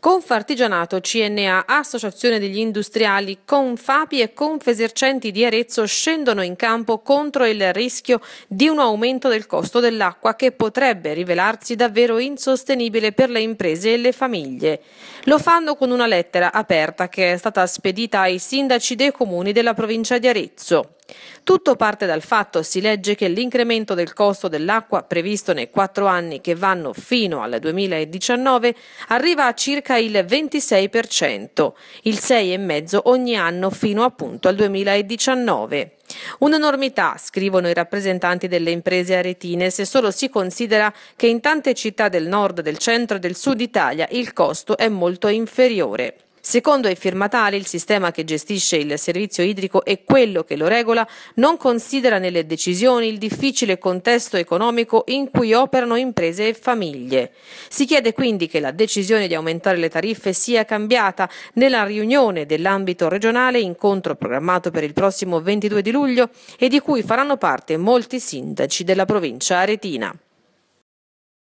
Confartigianato, CNA, Associazione degli Industriali, Confapi e Confesercenti di Arezzo scendono in campo contro il rischio di un aumento del costo dell'acqua che potrebbe rivelarsi davvero insostenibile per le imprese e le famiglie. Lo fanno con una lettera aperta che è stata spedita ai sindaci dei comuni della provincia di Arezzo. Tutto parte dal fatto, si legge, che l'incremento del costo dell'acqua previsto nei quattro anni che vanno fino al 2019 arriva a circa il 26%, il 6,5% ogni anno fino appunto al 2019. Un'enormità, scrivono i rappresentanti delle imprese aretine, se solo si considera che in tante città del nord, del centro e del sud Italia il costo è molto inferiore. Secondo i firmatari, il sistema che gestisce il servizio idrico e quello che lo regola non considera nelle decisioni il difficile contesto economico in cui operano imprese e famiglie. Si chiede quindi che la decisione di aumentare le tariffe sia cambiata nella riunione dell'ambito regionale, incontro programmato per il prossimo 22 di luglio e di cui faranno parte molti sindaci della provincia aretina.